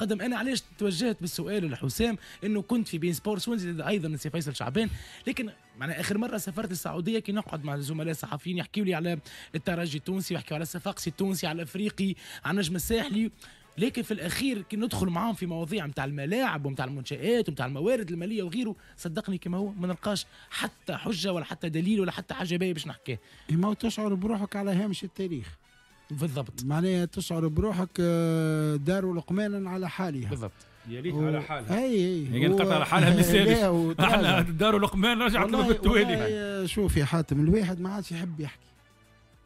تخدم انا علاش توجهت بالسؤال لحسام انه كنت في بين سبورتس وانزل ايضا السي فيصل شعبان لكن معنا اخر مره سافرت السعوديه كي نقعد مع الزملاء الصحفيين يحكيوا لي على الترجي التونسي ويحكيوا على الصفاقسي التونسي على الافريقي على النجم الساحلي لكن في الاخير كي ندخل معاهم في مواضيع نتاع الملاعب ونتاع المنشات ونتاع الموارد الماليه وغيره صدقني كما هو ما نلقاش حتى حجه ولا حتى دليل ولا حتى حاجه باهيه باش نحكيها. ما تشعر بروحك على هامش التاريخ. بالضبط معناها تشعر بروحك آه، دار لقمانا على حالها بالضبط يا و... على حالها اي اي قطعت على حالها مثالي احنا دار لقمان رجعت له بالتوالي آه، شوف يا حاتم الواحد ما عادش يحب يحكي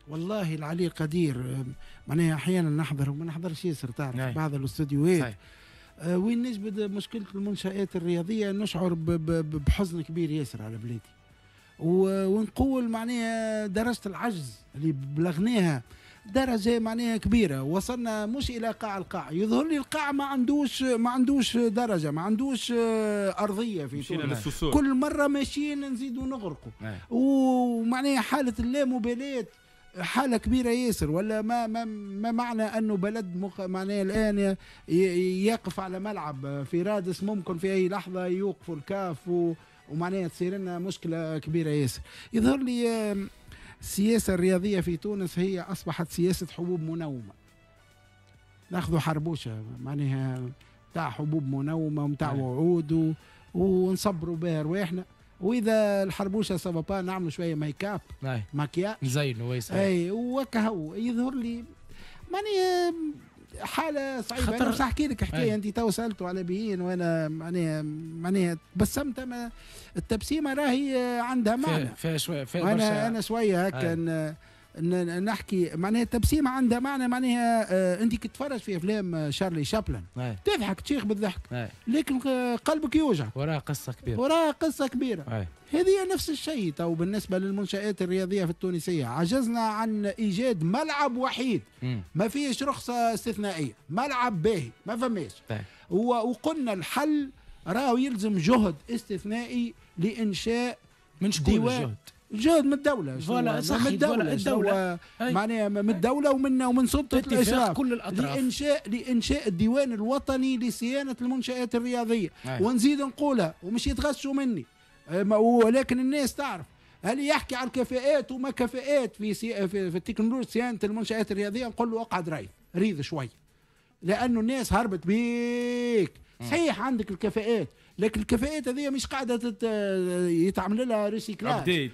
والله العلي قدير آه، معناها احيانا نحضر وما نحضرش ياسر تعرف في نعم. بعض الاستديوهات وين نجبد مشكله المنشات الرياضيه نشعر بحزن كبير ياسر على بلادي ونقول معناها درجه العجز اللي بلغناها درجه معناها كبيره وصلنا مش الى قاع القاع يظهر لي القاع ما عندوش ما عندوش درجه ما عندوش آه، ارضيه في تونس كل مره ماشيين نزيدوا نغرقوا نعم. ومعناها حاله اللامبالاه حالة كبيرة ياسر ولا ما ما, ما معنى أنه بلد مخ... معناه الآن يقف على ملعب في رادس ممكن في أي لحظة يوقفوا الكاف و... ومعناها تصير لنا مشكلة كبيرة ياسر يظهر لي السياسة الرياضية في تونس هي أصبحت سياسة حبوب منومة ناخذوا حربوشة معناها تاع حبوب منومة ومتاع وعود ونصبروا بها رواحنا واذا الحربوشه سبابا نعملوا شويه ميك اب ماكياج زين ويسع اي وكهو يظهر لي ماني حاله صعيبه خطر... انا احكي لك حكايه انت تو سالته على بيين وانا معناها معناها تبسمت اما التبسيمه راهي عندها معنى فيها شويه فيها انا انا شويه هكا نحكي معناها التبسيمه عندها معنى معناها آه، انت كي تتفرج في افلام آه، شارلي شابلن أي. تضحك تشيخ بالضحك لكن قلبك يوجع وراها قصه كبيره وراها قصه كبيره هذه نفس الشيء تو بالنسبه للمنشات الرياضيه في التونسيه عجزنا عن ايجاد ملعب وحيد م. ما فيش رخصه استثنائيه ملعب باهي ما فماش وقلنا الحل راهو يلزم جهد استثنائي لانشاء من شكون الجهد جهد من الدولة فوالا صح من الدولة, الدولة. معناها من الدولة ومن ومن سلطة الإشراف كل الأطراف لإنشاء لإنشاء الديوان الوطني لصيانة المنشآت الرياضية أي. ونزيد نقولها ومش يتغشوا مني ولكن الناس تعرف هل يحكي على الكفاءات وما كفاءات في سي... في, في التكنولوجيا صيانه المنشات الرياضيه نقول له اقعد ريض ريض شوي لانه الناس هربت بيك صحيح عندك الكفاءات لكن الكفاءات هذه مش قاعده يتعمل لها ريسيكلاج ابديت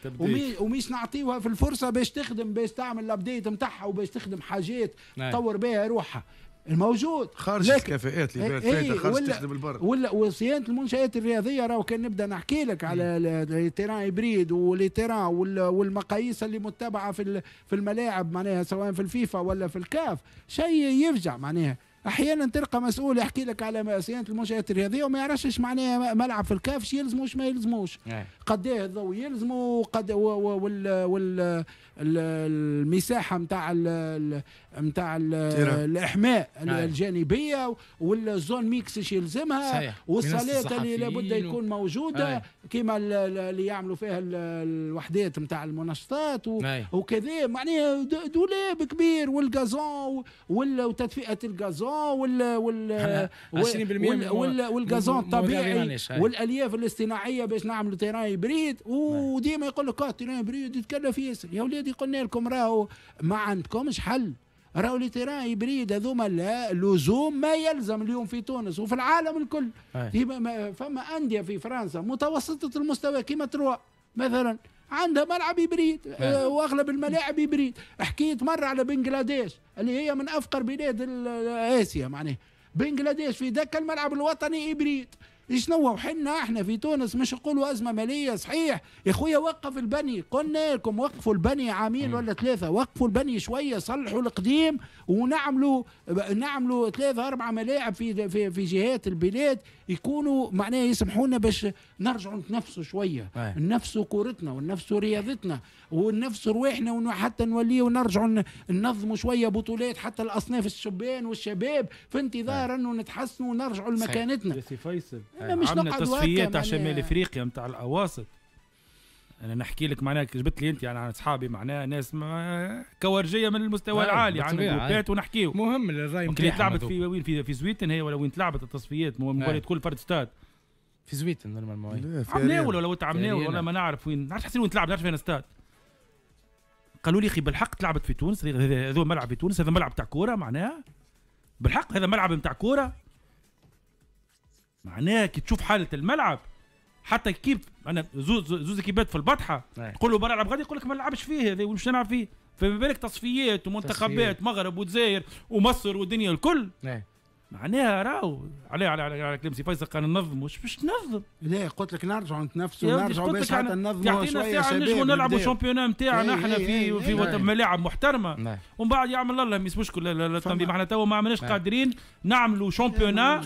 ومش نعطيوها في الفرصه باش تخدم باش تعمل الابديت نتاعها وباش تخدم حاجات نعم. تطور بها روحها الموجود خارج الكفاءات اللي إيه، بقت فايده إيه، خارج ولا تخدم البر ولا وصيانه المنشات الرياضيه راهو كان نبدا نحكي لك على التيران هبريد والتيران والمقاييس اللي متبعه في في الملاعب معناها سواء في الفيفا ولا في الكاف شيء يفجع معناها احيانا تلقى مسؤول يحكي لك على صيانه المنشات الرياضيه وما يعرفش ايش معناها ملعب في الكاف شي وش ما يلزموش إيه. قد ايه الضوء يلزمو قد وال وال المساحه نتاع نتاع الاحماء نعم. الجانبيه والزون ميكس شي يلزمها والصالات اللي لابد يكون موجوده إيه. كما اللي يعملوا فيها الوحدات نتاع المنشطات إيه. وكذا معناها دولاب كبير والجازون وتدفئه الجازون وال وال وال وال والغازون الطبيعي والالياف الاصطناعيه باش نعملوا تيران بريد نعم. وديما يقول لك تيران آه، بريد يتكلف ياسر يا ولادي قلنا لكم راهو ما عندكمش حل راهو لي تيران بريد هذوما لا لزوم ما يلزم اليوم في تونس وفي العالم الكل فما انديه في فرنسا متوسطه المستوى كيما تروى مثلا عندها ملعب يبريد آه، واغلب الملاعب يبريد حكيت مره على بنجلاديش اللي هي من افقر بلاد اسيا معناها بنجلاديش في ذاك الملعب الوطني يبريد ايش نوع حنا احنا في تونس مش نقولوا ازمه ماليه صحيح يا خويا وقف البني قلنا لكم وقفوا البني عامين ولا ثلاثه وقفوا البني شويه صلحوا القديم ونعملوا نعملوا ثلاثه اربعه ملاعب في في في جهات البلاد يكونوا معناه يسمحونا باش نرجعوا نتنفسوا شويه نفسوا كورتنا ونفسوا رياضتنا ونفسوا رواحنا وحتى نوليوا ونرجعوا ننظموا شويه بطولات حتى الاصناف الشبان والشباب في انتظار انه نتحسنوا ونرجعوا لمكانتنا سي فيصل إيه، انا مش عملنا تصفيات يعني. تاع شمال افريقيا نتاع الاواسط انا نحكي لك معناها جبت لي انت يعني عن اصحابي معناها ناس مع كورجيه من المستوى آه، العالي عن الجروبات ونحكيو مهم الراي ممكن تلعبت في وين في, في سويتن هي ولا وين تلعبت التصفيات آه. كل فرد ستاد في سويتن نورمالمون عمناول ولا وقت عمناول ولا ما نعرف وين نعرف حسين وين تلعب نعرف فين ستاد قالوا لي اخي بالحق تلعبت في تونس هذا ملعب في تونس هذا ملعب تاع كوره معناها بالحق هذا ملعب نتاع كوره معناها كي تشوف حاله الملعب حتى كيف انا زوز زوز كيبات في البطحه تقول إيه. له العب غادي يقول لك ما نلعبش فيه هذا ومش نلعب فيه فما بالك تصفيات ومنتخبات مغرب والجزائر ومصر والدنيا الكل إيه. معناها راهو علي على على, على كلام سي فيصل قال ننظم مش باش تنظم لا قلت لك نرجعوا نتنافسوا نرجعوا باش حتى ننظموا شويه ساعه نجموا نلعبوا شامبيون نتاعنا إيه، احنا في في ملاعب محترمه ومن بعد يعمل الله مش مشكل التنظيم احنا توا ما عملناش قادرين نعملوا شامبيونان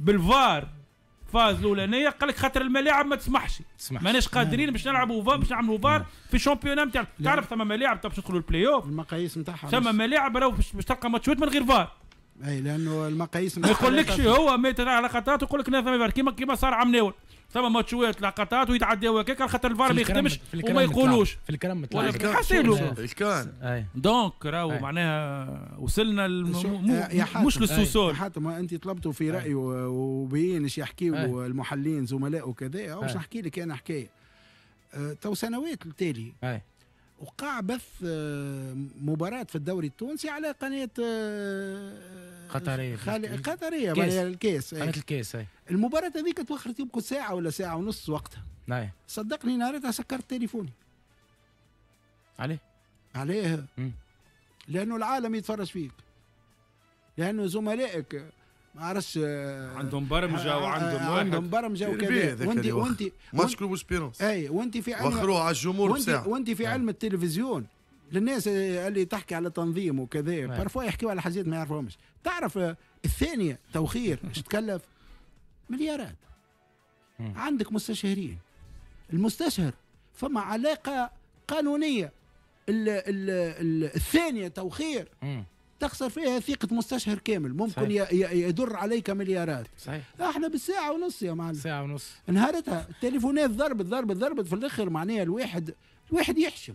بالفار فاز الاولانيه قال لك خاطر الملاعب ما تسمحش ماناش قادرين باش نلعبوا فار باش نعملوا فار نعم. في الشامبيون نتاع تعرف ثم ملاعب باش ندخلوا البلاي اوف المقاييس نتاعها ثم ملاعب راهو باش تلقى ماتشات من غير فار اي لانه المقاييس ما يقولكش هو ميتر على قطات يقول لك نظام كيما كيما صار عمناول ثم ماتشوات لقطات ويتعداو هكاك على خاطر الفار ما يخدمش وما يقولوش في الكرم ولا حسيلو دونك راهو معناها وصلنا مش للسوسول حاتم انت طلبته في راي وبين اش يحكيوا المحللين زملائه وكذا واش نحكي لك انا حكايه أه، تو سنوات التالي وقع بث آه، مباراة في الدوري التونسي على قناة آه، قطرية خالي قطرية الكاس قناة الكاس المباراة هذيك توخرت يبقوا ساعة ولا ساعة ونص وقتها نعم صدقني نهارتها سكرت تليفوني عليه عليه لأنه العالم يتفرج فيك لأنه زملائك ما عرفش آه، عندهم برمجه آه، وعندهم آه، واحد عندهم برمجه وكذا وانت وانت كلوب سبيرونس اي وانت في علم وخروه على الجمهور بتاعه وانت في علم التلفزيون للناس اللي تحكي على تنظيم وكذا بارفوا نعم. يحكيوا على حاجات ما يعرفوهمش تعرف الثانيه توخير اش تكلف مليارات عندك مستشهرين المستشهر فما علاقه قانونيه ال ال الثانيه توخير تخسر فيها ثقة مستشهر كامل ممكن صحيح. يدر عليك مليارات صحيح احنا بالساعة ونص يا معلم ساعة ونص انهارتها التليفونات ضربت ضربت ضربت في الاخر معناها الواحد الواحد يحشم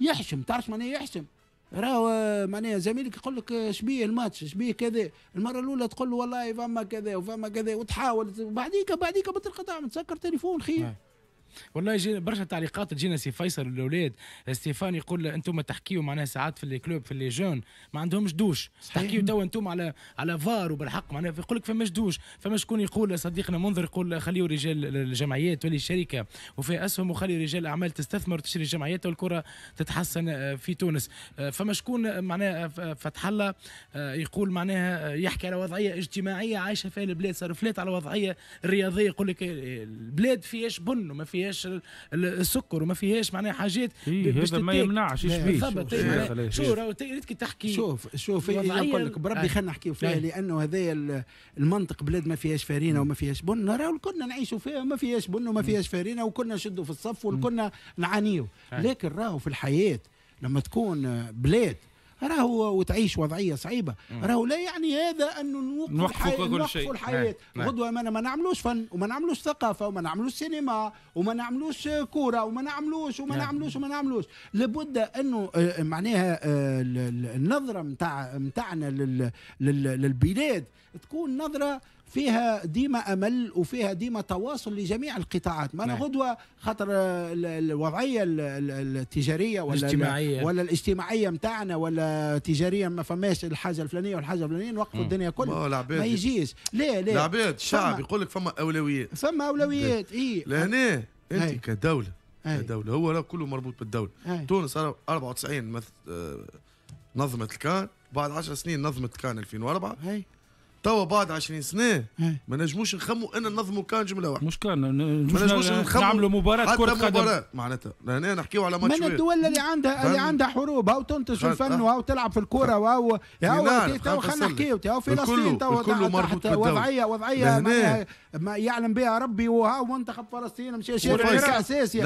يحشم تعرف معناها يحشم راهو معناها زميلك يقول لك شبيه الماتش شبيه كذا المره الاولى تقول له والله فما كذا وفما كذا وتحاول بعديك بعديك بتلقى تعمل تسكر تليفون خير والله جي برشا تعليقات تجينا سي فيصل الاولاد ستيفان يقول انتم تحكيوا معناها ساعات في لي كلوب في لي جون ما عندهمش دوش تحكيوا توا انتم على على فار وبالحق معناها يقول لك فماش دوش فما شكون يقول صديقنا منذر يقول خليوا رجال الجمعيات تولي الشركه وفي اسهم وخلي رجال الاعمال تستثمر وتشري الجمعيات والكره تتحسن آه، في تونس آه، فما شكون آه، معناها فتح الله يقول معناها يحكي على وضعيه اجتماعيه عايشه فيها البلاد صار فلات على وضعيه رياضيه يقول لك البلاد فيهاش بن وما فيهاش فيهاش السكر وما فيهاش معناها حاجات إيه، هذا ما يمنعش ايش بيه شو ريتك تحكي شوف شوف نقول إيه، لك بربي آه. خلينا نحكيو فيها آه. لانه هذايا المنطق بلاد ما فيهاش فارينه وما فيهاش بن راهو كنا نعيشوا فيها ما فيهاش بن وما فيهاش فارينه وكنا نشدوا في الصف وكنا نعانيو آه. لكن راهو في الحياه لما تكون بلاد راهو وتعيش وضعيه صعيبه راهو لا يعني هذا انه نوقفوا كل شيء الحياه نعم، نعم. غدوه ما, ما نعملوش فن وما نعملوش ثقافه وما نعملوش سينما وما نعملوش كوره وما نعملوش وما نعم. نعملوش وما نعملوش لابد انه آه، معناها آه، النظره نتاع نتاعنا للبلاد تكون نظره فيها ديما امل وفيها ديما تواصل لجميع القطاعات ما نعم. غدوه خاطر الوضعيه التجاريه ولا الاجتماعيه ولا الاجتماعيه نتاعنا ولا تجاريا ما فماش الحاجه الفلانيه والحاجه الفلانيه نوقفوا الدنيا كلها ما يجيش ليه ليه العباد الشعب يقول لك فما اولويات فما اولويات اي إيه. لهنا انت هي. كدوله هي. كدوله هو كله مربوط بالدوله هي. تونس 94 نظمت الكان بعد 10 سنين نظمت كان 2004 هي. توا بعد 20 سنه إيه. ما نجموش نخموا ان ننظموا كان جمله واحده مش كان ما نجموش نخموا نعملوا مباراه كره قدم مباراه معناتها هنا نحكيو على ماتش من الدول اللي عندها اللي عندها حروب او تنتج في الفن آه. او تلعب في الكره او او خلينا نحكيو تو فلسطين تو تحت وضعيه وضعيه ما يعلم بها ربي وهاو منتخب فلسطين مشى شارع اساسي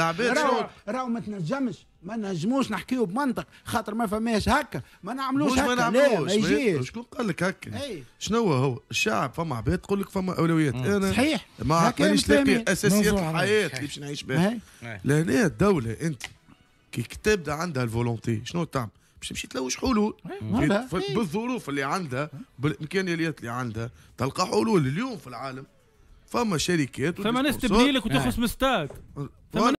راهو ما تنجمش ما نجموش نحكيو بمنطق خاطر ما فماش هكا ما نعملوش هكا ما نعملوش ما يجيش شكون قال لك هكا إيه. شنو هو, الشعب فما عباد تقول لك فما اولويات انا صحيح ما مانيش اساسيات الحياه اللي باش نعيش بها لهنا الدوله انت كي تبدا عندها الفولونتي شنو تعمل باش تمشي تلوج حلول إيه، إيه. بالظروف اللي عندها بالامكانيات اللي عندها تلقى حلول اليوم في العالم فما شركات فما ناس تبني لك وتخلص من